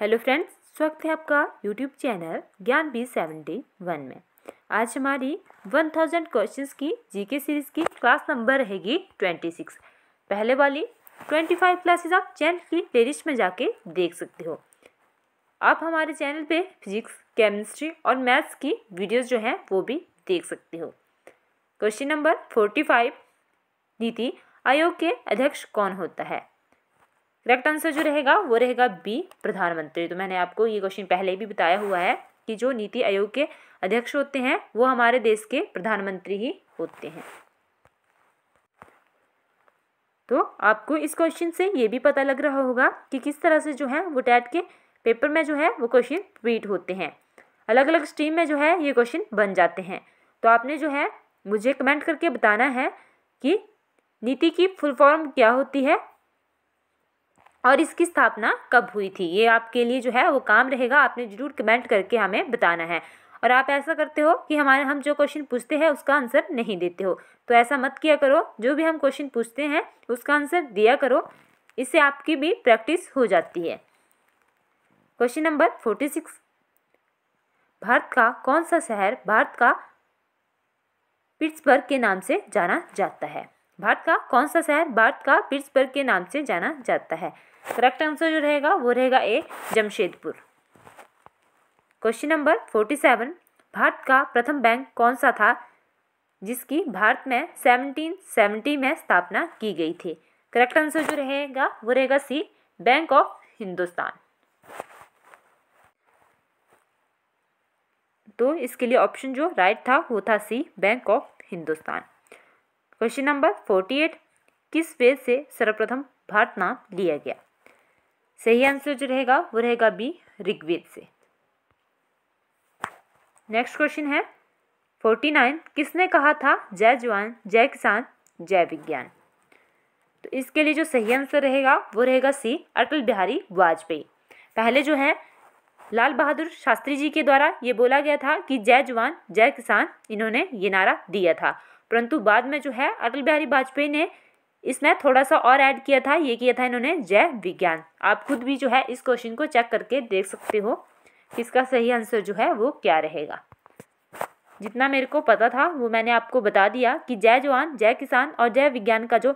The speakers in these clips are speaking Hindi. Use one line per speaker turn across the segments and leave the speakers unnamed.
हेलो फ्रेंड्स स्वागत है आपका YouTube channel Gyan B seventy one में आज हमारी वन थाउजेंड क्वेश्चन की जीके सीरीज की क्लास नंबर रहेगी ट्वेंटी सिक्स पहले वाली ट्वेंटी फाइव क्लासेज आप चैनल की प्लेलिस्ट में जाके देख सकते हो आप हमारे चैनल पे फिजिक्स केमिस्ट्री और मैथ्स की वीडियोस जो हैं वो भी देख सकते हो क्वेश्चन नंबर फोर्टी फाइव नीति आयोग के अध्यक्ष कौन होता है करेक्ट आंसर जो रहेगा वो रहेगा बी प्रधानमंत्री तो मैंने आपको ये क्वेश्चन पहले भी बताया हुआ है कि जो नीति आयोग के अध्यक्ष होते हैं वो हमारे देश के प्रधानमंत्री ही होते हैं तो आपको इस क्वेश्चन से ये भी पता लग रहा होगा कि किस तरह से जो है वो टैट के पेपर में जो है वो क्वेश्चन रिपीट होते हैं अलग अलग स्ट्रीम में जो है ये क्वेश्चन बन जाते हैं तो आपने जो है मुझे कमेंट करके बताना है कि नीति की फुल फॉर्म क्या होती है और इसकी स्थापना कब हुई थी ये आपके लिए जो है वो काम रहेगा आपने ज़रूर कमेंट करके हमें बताना है और आप ऐसा करते हो कि हमारे हम जो क्वेश्चन पूछते हैं उसका आंसर नहीं देते हो तो ऐसा मत किया करो जो भी हम क्वेश्चन पूछते हैं उसका आंसर दिया करो इससे आपकी भी प्रैक्टिस हो जाती है question number forty six Bharat का कौन सा शहर भारत का पिट्सबर्ग के नाम से जाना जाता है भारत का कौन सा शहर भारत का पिट्सबर्ग के नाम से जाना जाता है करेक्ट आंसर जो रहेगा वो रहेगा A Jamshedpur question number forty seven Bharat का प्रथम बैंक कौन सा था जिसकी भारत में सेवनटीन सेवेंटी में स्थापना की गई थी करेक्ट आंसर जो रहेगा वो रहेगा सी बैंक ऑफ हिंदुस्तान तो इसके लिए ऑप्शन जो राइट था वो था C bank of Hindustan question number forty eight किस वेद से सर्वप्रथम भारत नाम लिया गया सही आंसर जो रहेगा वो रहेगा बी ऋग्वेद से नेक्स्ट क्वेश्चन है फोर्टी नाइन किसने कहा था जय जवान जय किसान जय विज्ञान तो इसके लिए जो सही आंसर रहेगा वो रहेगा सी अटल बिहारी वाजपेयी पहले जो है लाल बहादुर शास्त्री जी के द्वारा ये बोला गया था कि जय जवान जय किसान इन्होंने ये नारा दिया था परंतु बाद में जो है अटल बिहारी वाजपेयी ने इसमें थोड़ा सा और ऐड किया था ये किया था इन्होंने जय विज्ञान आप खुद भी जो है इस क्वेश्चन को चेक करके देख सकते हो कि इसका सही आंसर जो है वो क्या रहेगा जितना मेरे को पता था वो मैंने आपको बता दिया कि जय जवान जय किसान और जय विज्ञान का जो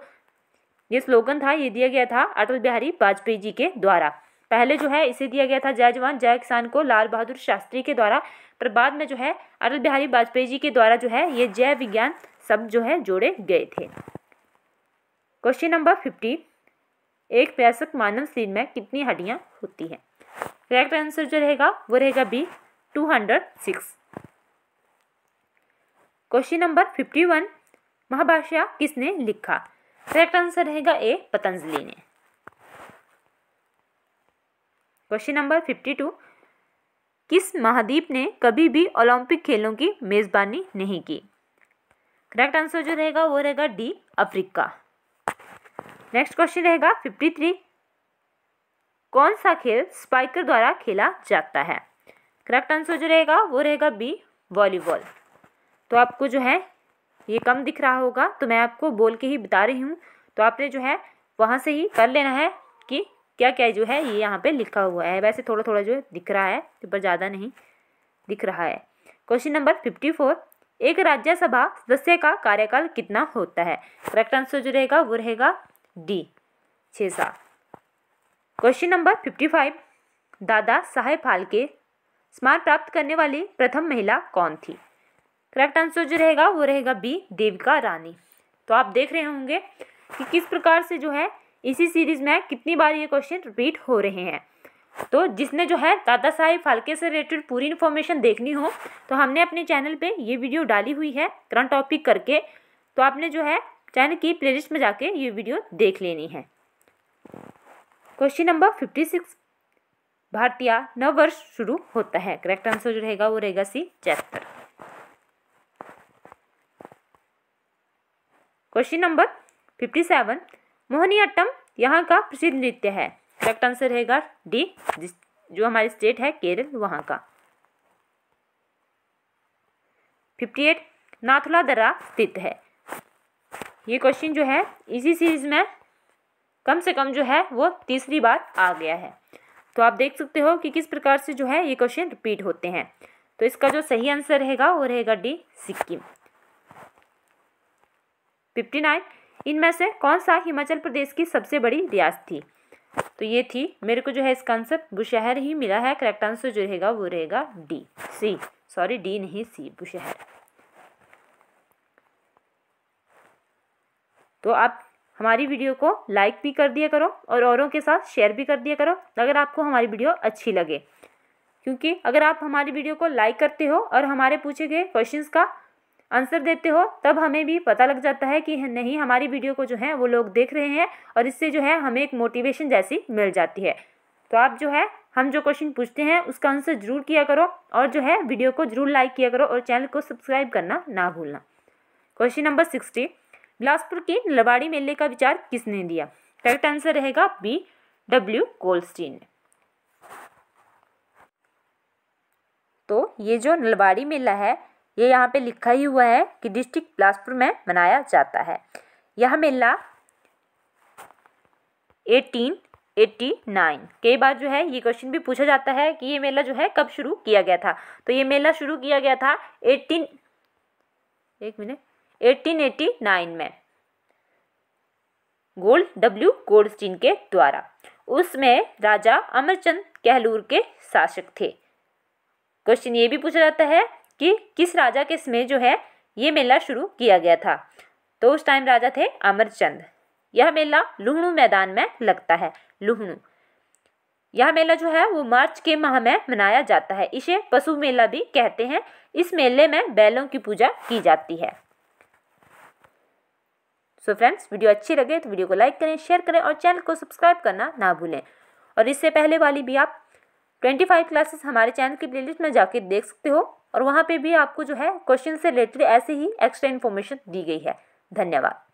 ये स्लोगन था ये दिया गया था अटल बिहारी वाजपेयी जी के द्वारा पहले जो है इसे दिया गया था जय जवान जय किसान को लाल बहादुर शास्त्री के द्वारा पर बाद में जो है अटल बिहारी वाजपेयी जी के द्वारा जो है ये जय विज्ञान सब जो है जोड़े गए थे क्वेश्चन नंबर फिफ्टी एक प्यासक मानव शरीर में कितनी हड्डियाँ होती हैं करेक्ट आंसर जो रहेगा वो रहेगा B two hundred six question number fifty one Mahabhashya किसने लिखा करेक्ट आंसर रहेगा ए पतंजलि ने क्वेश्चन नंबर फिफ्टी टू किस महाद्वीप ने कभी भी ओलंपिक खेलों की मेज़बानी नहीं की करेक्ट आंसर जो रहेगा वो रहेगा डी अफ्रीका नेक्स्ट क्वेश्चन रहेगा फिफ्टी थ्री कौन सा खेल स्पाइकर द्वारा खेला जाता है करेक्ट आंसर जो रहेगा वो रहेगा बी वॉलीबॉल तो आपको जो है ये कम दिख रहा होगा तो मैं आपको बोल के ही बता रही हूँ तो आपने जो है वहाँ से ही कर लेना है कि क्या क्या जो है ये यहाँ पे लिखा हुआ है वैसे थोड़ा थोड़ा जो दिख रहा है पर ज़्यादा नहीं दिख रहा है क्वेश्चन नंबर फिफ्टी फोर एक राज्यसभा सदस्य का कार्यकाल कितना होता है करेक्ट आंसर जो रहेगा वो रहेगा डी छः सात क्वेश्चन नंबर फिफ्टी फाइव दादा साहेब फालके स्मार प्राप्त करने वाली प्रथम महिला कौन थी करेक्ट आंसर जो रहेगा वो रहेगा बी देविका रानी तो आप देख रहे होंगे कि किस प्रकार से जो है इसी सीरीज़ में कितनी बार ये क्वेश्चन रिपीट हो रहे हैं तो जिसने जो है दादा साहेब फालके से रिलेटेड पूरी इन्फॉर्मेशन देखनी हो तो हमने अपने चैनल पे ये वीडियो डाली हुई है करंट टॉपिक करके तो आपने जो है चैनल की प्ले में जाके ये वीडियो देख लेनी है क्वेश्चन नंबर फिफ्टी सिक्स भारतीय नव वर्ष शुरू होता है करेक्ट आंसर जो रहेगा वो रहेगा C chapter question number fifty seven अट्टम यहाँ का प्रसिद्ध नृत्य है करेक्ट आंसर रहेगा डी जिस जो हमारी स्टेट है केरल वहाँ का फिफ्टी एट नाथुला दरा स्थित है ये क्वेश्चन जो है इसी सीरीज़ में कम से कम जो है वो तीसरी बार आ गया है तो आप देख सकते हो कि किस प्रकार से जो है ये क्वेश्चन रिपीट होते हैं तो इसका जो सही आंसर रहेगा वो रहेगा डी सिक्किम फिफ्टी नाइन इनमें से कौन सा हिमाचल प्रदेश की सबसे बड़ी रियासत थी तो ये थी मेरे को जो है इसका आंसर बुशहर ही मिला है करेक्ट आंसर जो रहेगा वो रहेगा डी सी सॉरी डी नहीं सी बुशहर तो आप हमारी वीडियो को लाइक भी कर दिया करो और औरों के साथ शेयर भी कर दिया करो अगर आपको हमारी वीडियो अच्छी लगे क्योंकि अगर आप हमारी वीडियो को लाइक करते हो और हमारे पूछे गए क्वेश्चंस का आंसर देते हो तब हमें भी पता लग जाता है कि नहीं हमारी वीडियो को जो है वो लोग देख रहे हैं और इससे जो है हमें एक मोटिवेशन जैसी मिल जाती है तो आप जो है हम जो क्वेश्चन पूछते हैं उसका आंसर जरूर किया करो और जो है वीडियो को जरूर लाइक किया करो और चैनल को सब्सक्राइब करना ना भूलना क्वेश्चन नंबर सिक्सटी बिलासपुर के लबाड़ी मेले का विचार किसने दिया करेक्ट आंसर रहेगा बी डब्ल्यू कोल्स्टीन ने तो ये जो नलबाड़ी मेला है ये यहाँ पे लिखा ही हुआ है कि डिस्ट्रिक्ट बिलासपुर में मनाया जाता है यह मेला 1889 कई बार जो है ये क्वेश्चन भी पूछा जाता है कि ये मेला जो है कब शुरू किया गया था तो ये मेला शुरू किया गया था एटीन एक मिनट 1889 में गोल्ड डब्ल्यू गोल्डस्टीन के द्वारा उसमें राजा अमरचंद कहलूर के शासक थे क्वेश्चन ये भी पूछा जाता है कि किस राजा के समय जो है ये मेला शुरू किया गया था तो उस टाइम राजा थे अमरचंद यह मेला लुहणू मैदान में लगता है लुहणू यह मेला जो है वो मार्च के माह में मनाया जाता है इसे पशु मेला भी कहते हैं इस मेले में बैलों की पूजा की जाती है सो फ्रेंड्स वीडियो अच्छी लगे तो वीडियो को लाइक करें शेयर करें और चैनल को सब्सक्राइब करना ना भूलें और इससे पहले वाली भी आप ट्वेंटी फाइव क्लासेस हमारे चैनल की प्लेलिस्ट में जाके देख सकते हो और वहाँ पे भी आपको जो है क्वेश्चन से रिलेटेड ऐसे ही एक्स्ट्रा इन्फॉर्मेशन दी गई है धन्यवाद